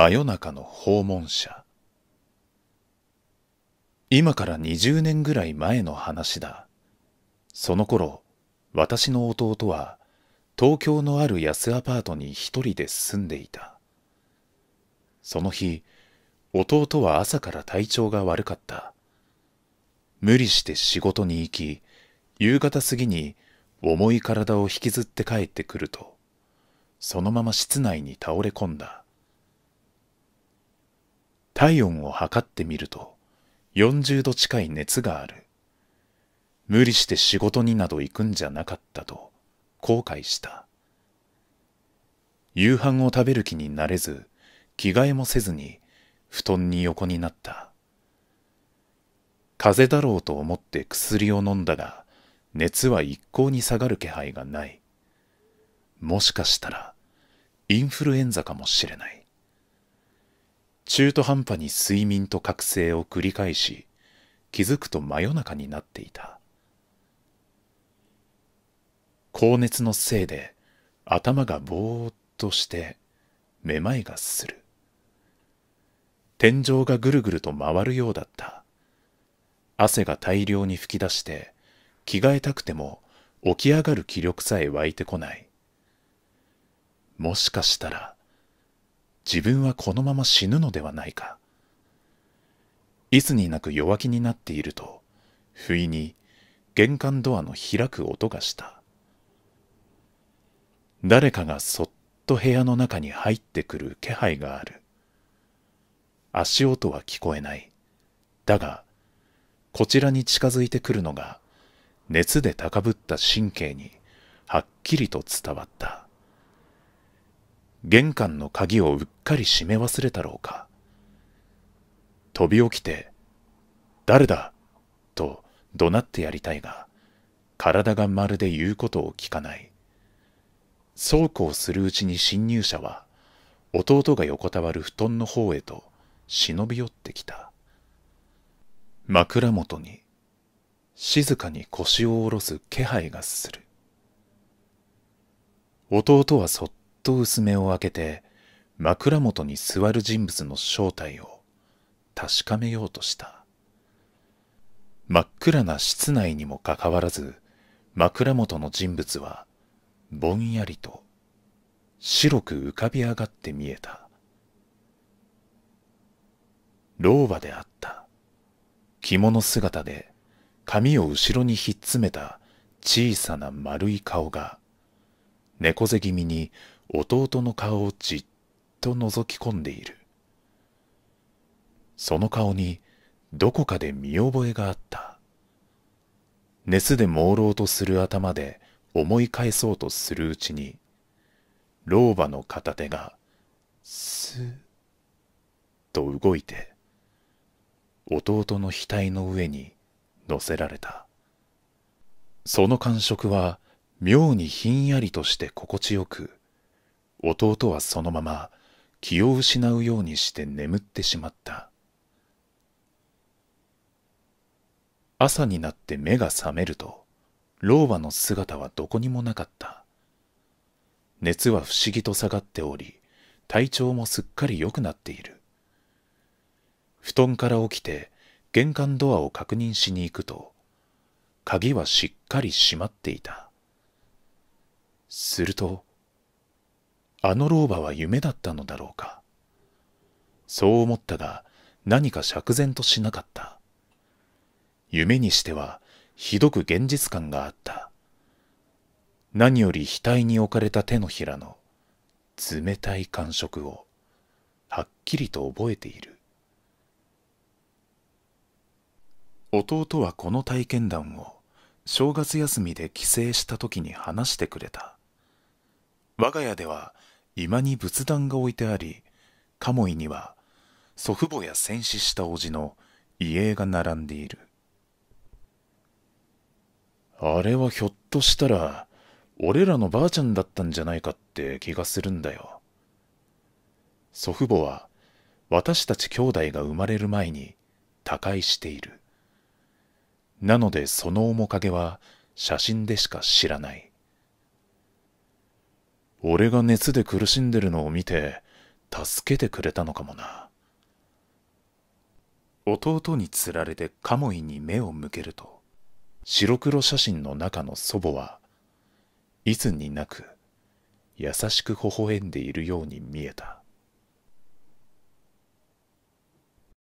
真夜中の訪問者今から20年ぐらい前の話だその頃私の弟は東京のある安アパートに一人で住んでいたその日弟は朝から体調が悪かった無理して仕事に行き夕方過ぎに重い体を引きずって帰ってくるとそのまま室内に倒れ込んだ体温を測ってみると40度近い熱がある。無理して仕事になど行くんじゃなかったと後悔した。夕飯を食べる気になれず、着替えもせずに布団に横になった。風邪だろうと思って薬を飲んだが、熱は一向に下がる気配がない。もしかしたら、インフルエンザかもしれない。中途半端に睡眠と覚醒を繰り返し気づくと真夜中になっていた高熱のせいで頭がぼーっとしてめまいがする天井がぐるぐると回るようだった汗が大量に噴き出して着替えたくても起き上がる気力さえ湧いてこないもしかしたら自分はこのまま死ぬのではないか。いつになく弱気になっていると、不意に玄関ドアの開く音がした。誰かがそっと部屋の中に入ってくる気配がある。足音は聞こえない。だが、こちらに近づいてくるのが、熱で高ぶった神経にはっきりと伝わった。玄関の鍵をうっかり閉め忘れたろうか飛び起きて「誰だ!」と怒鳴ってやりたいが体がまるで言うことを聞かないそうこうするうちに侵入者は弟が横たわる布団の方へと忍び寄ってきた枕元に静かに腰を下ろす気配がする弟はそっと薄目を開けて枕元に座る人物の正体を確かめようとした真っ暗な室内にもかかわらず枕元の人物はぼんやりと白く浮かび上がって見えた老婆であった着物姿で髪を後ろにひっつめた小さな丸い顔が猫背気味に弟の顔をじっと覗き込んでいるその顔にどこかで見覚えがあった熱で朦朧とする頭で思い返そうとするうちに老婆の片手がスッと動いて弟の額の上に乗せられたその感触は妙にひんやりとして心地よく弟はそのまま気を失うようにして眠ってしまった朝になって目が覚めると老婆の姿はどこにもなかった熱は不思議と下がっており体調もすっかり良くなっている布団から起きて玄関ドアを確認しに行くと鍵はしっかり閉まっていたするとあの老婆は夢だったのだろうか。そう思ったが、何か釈然としなかった。夢にしては、ひどく現実感があった。何より額に置かれた手のひらの、冷たい感触を、はっきりと覚えている。弟はこの体験談を、正月休みで帰省した時に話してくれた。我が家では居間に仏壇が置いてあり鴨居には祖父母や戦死した叔父の遺影が並んでいるあれはひょっとしたら俺らのばあちゃんだったんじゃないかって気がするんだよ祖父母は私たち兄弟が生まれる前に他界しているなのでその面影は写真でしか知らない俺が熱で苦しんでるのを見て助けてくれたのかもな弟につられてカモイに目を向けると白黒写真の中の祖母はいつになく優しく微笑んでいるように見えた